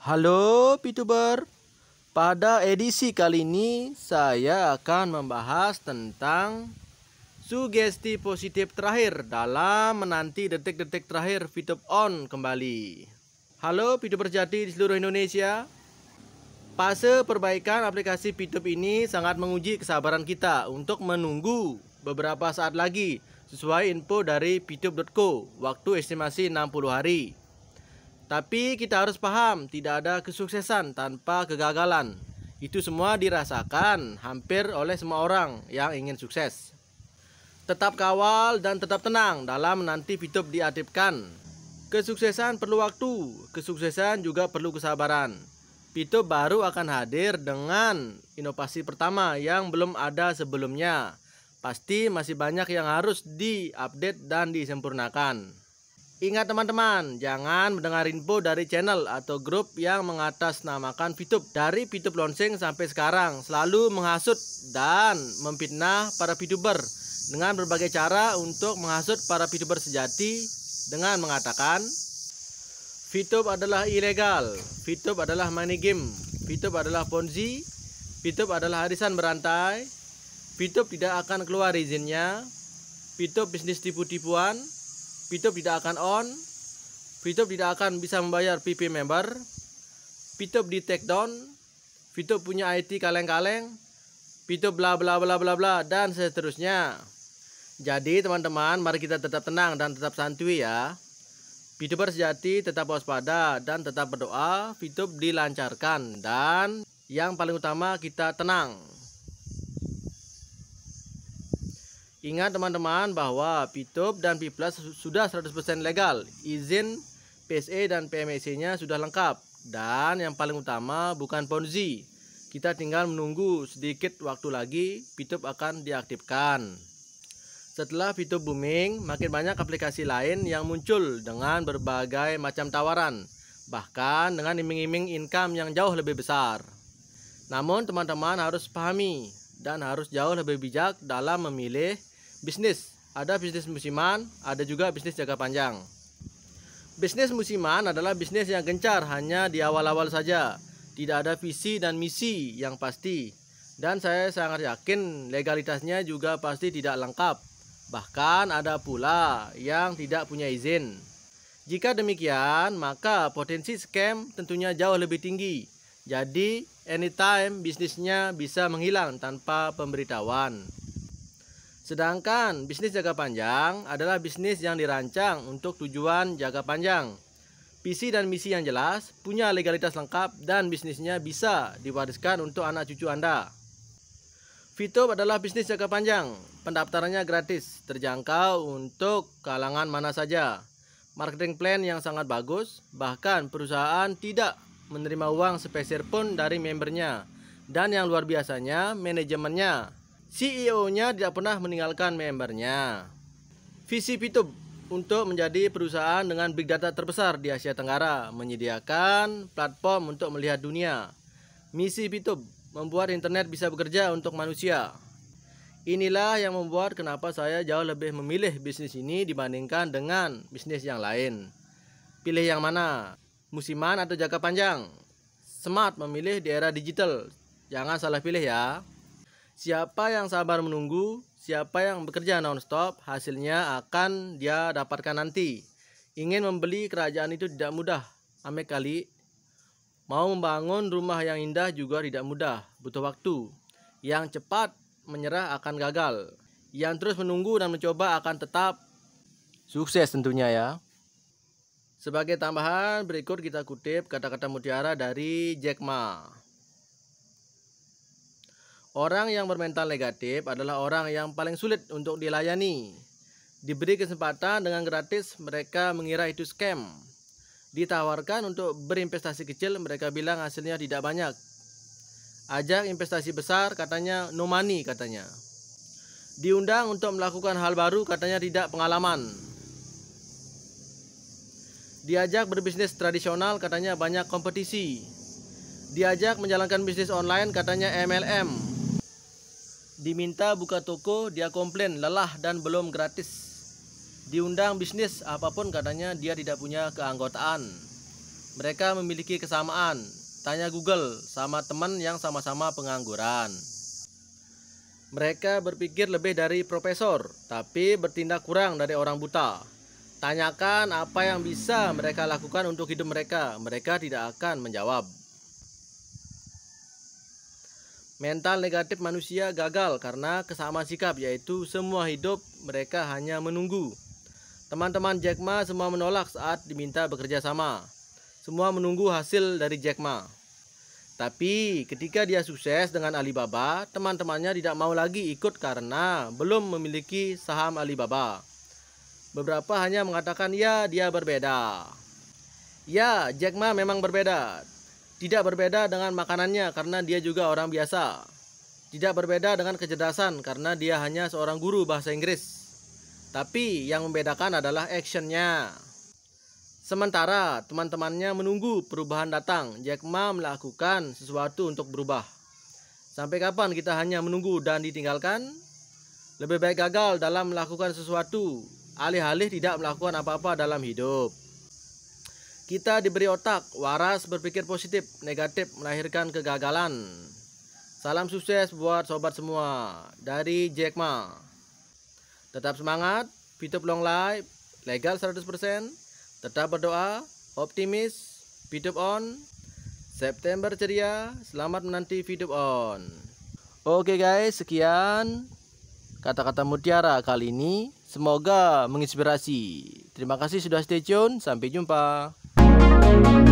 Halo Pituber. Pada edisi kali ini saya akan membahas tentang sugesti positif terakhir dalam menanti detik-detik terakhir Fitup On kembali. Halo Pituber jadi di seluruh Indonesia. Fase perbaikan aplikasi Fitup ini sangat menguji kesabaran kita untuk menunggu beberapa saat lagi sesuai info dari fitup.co waktu estimasi 60 hari. Tapi kita harus paham, tidak ada kesuksesan tanpa kegagalan. Itu semua dirasakan hampir oleh semua orang yang ingin sukses. Tetap kawal dan tetap tenang dalam nanti hidup diadipkan. Kesuksesan perlu waktu, kesuksesan juga perlu kesabaran. Pito baru akan hadir dengan inovasi pertama yang belum ada sebelumnya. Pasti masih banyak yang harus diupdate dan disempurnakan. Ingat teman-teman, jangan mendengar info dari channel atau grup yang mengatasnamakan VTube. Dari VTube launching sampai sekarang, selalu menghasut dan memfitnah para VTuber dengan berbagai cara untuk menghasut para VTuber sejati dengan mengatakan VTube adalah ilegal, VTube adalah money game, VTube adalah ponzi, VTube adalah harisan berantai, VTube tidak akan keluar izinnya, VTube bisnis tipu-tipuan, Pitop tidak akan on Pitop tidak akan bisa membayar PP member Pitop di take down Pitop punya IT kaleng-kaleng Pitop bla bla bla bla bla dan seterusnya jadi teman-teman mari kita tetap tenang dan tetap santui ya Pitoper sejati tetap waspada dan tetap berdoa Pitop dilancarkan dan yang paling utama kita tenang Ingat teman-teman bahwa pitop dan Piplas sudah 100% legal. Izin PSE dan PMSE-nya sudah lengkap. Dan yang paling utama bukan ponzi. Kita tinggal menunggu sedikit waktu lagi pitop akan diaktifkan. Setelah pitop booming, makin banyak aplikasi lain yang muncul dengan berbagai macam tawaran. Bahkan dengan iming-iming income yang jauh lebih besar. Namun teman-teman harus pahami dan harus jauh lebih bijak dalam memilih Bisnis, ada bisnis musiman, ada juga bisnis jangka panjang. Bisnis musiman adalah bisnis yang gencar hanya di awal-awal saja. Tidak ada visi dan misi yang pasti. Dan saya sangat yakin legalitasnya juga pasti tidak lengkap. Bahkan ada pula yang tidak punya izin. Jika demikian, maka potensi scam tentunya jauh lebih tinggi. Jadi, anytime bisnisnya bisa menghilang tanpa pemberitahuan. Sedangkan bisnis jangka panjang adalah bisnis yang dirancang untuk tujuan jangka panjang. Visi dan misi yang jelas, punya legalitas lengkap dan bisnisnya bisa diwariskan untuk anak cucu Anda. Vito adalah bisnis jangka panjang. Pendaftarannya gratis, terjangkau untuk kalangan mana saja. Marketing plan yang sangat bagus, bahkan perusahaan tidak menerima uang sepeser pun dari membernya. Dan yang luar biasanya, manajemennya CEO-nya tidak pernah meninggalkan membernya. Visi Pitub untuk menjadi perusahaan dengan big data terbesar di Asia Tenggara menyediakan platform untuk melihat dunia. Misi Pitub membuat internet bisa bekerja untuk manusia. Inilah yang membuat kenapa saya jauh lebih memilih bisnis ini dibandingkan dengan bisnis yang lain. Pilih yang mana? Musiman atau jangka panjang? Smart memilih di era digital. Jangan salah pilih ya. Siapa yang sabar menunggu, siapa yang bekerja non-stop, hasilnya akan dia dapatkan nanti. Ingin membeli kerajaan itu tidak mudah, ame kali. Mau membangun rumah yang indah juga tidak mudah, butuh waktu. Yang cepat menyerah akan gagal. Yang terus menunggu dan mencoba akan tetap sukses tentunya ya. Sebagai tambahan, berikut kita kutip kata-kata mutiara dari Jack Ma. Orang yang bermental negatif adalah orang yang paling sulit untuk dilayani. Diberi kesempatan dengan gratis, mereka mengira itu scam. Ditawarkan untuk berinvestasi kecil, mereka bilang hasilnya tidak banyak. Ajak investasi besar, katanya no money katanya. Diundang untuk melakukan hal baru, katanya tidak pengalaman. Diajak berbisnis tradisional, katanya banyak kompetisi diajak menjalankan bisnis online katanya MLM Diminta buka toko, dia komplain lelah dan belum gratis. Diundang bisnis, apapun katanya dia tidak punya keanggotaan. Mereka memiliki kesamaan. Tanya Google sama teman yang sama-sama pengangguran. Mereka berpikir lebih dari profesor, tapi bertindak kurang dari orang buta. Tanyakan apa yang bisa mereka lakukan untuk hidup mereka, mereka tidak akan menjawab. Mental negatif manusia gagal karena kesamaan sikap yaitu semua hidup mereka hanya menunggu. Teman-teman Jack Ma semua menolak saat diminta bekerja sama. Semua menunggu hasil dari Jack Ma. Tapi ketika dia sukses dengan Alibaba, teman-temannya tidak mau lagi ikut karena belum memiliki saham Alibaba. Beberapa hanya mengatakan ya dia berbeda. Ya, Jack Ma memang berbeda, tidak berbeda dengan makanannya karena dia juga orang biasa. Tidak berbeda dengan kecerdasan karena dia hanya seorang guru bahasa Inggris. Tapi yang membedakan adalah actionnya. Sementara teman-temannya menunggu perubahan datang, Jack Ma melakukan sesuatu untuk berubah. Sampai kapan kita hanya menunggu dan ditinggalkan? Lebih baik gagal dalam melakukan sesuatu, alih-alih tidak melakukan apa-apa dalam hidup. Kita diberi otak, waras berpikir positif, negatif melahirkan kegagalan. Salam sukses buat sobat semua dari Jack Ma. Tetap semangat, Fitup Long Life, legal 100%, tetap berdoa, optimis, Fitup on. September ceria, selamat menanti Fitup on. Oke guys, sekian kata-kata mutiara kali ini. Semoga menginspirasi. Terima kasih sudah stay tune, sampai jumpa. Thank you.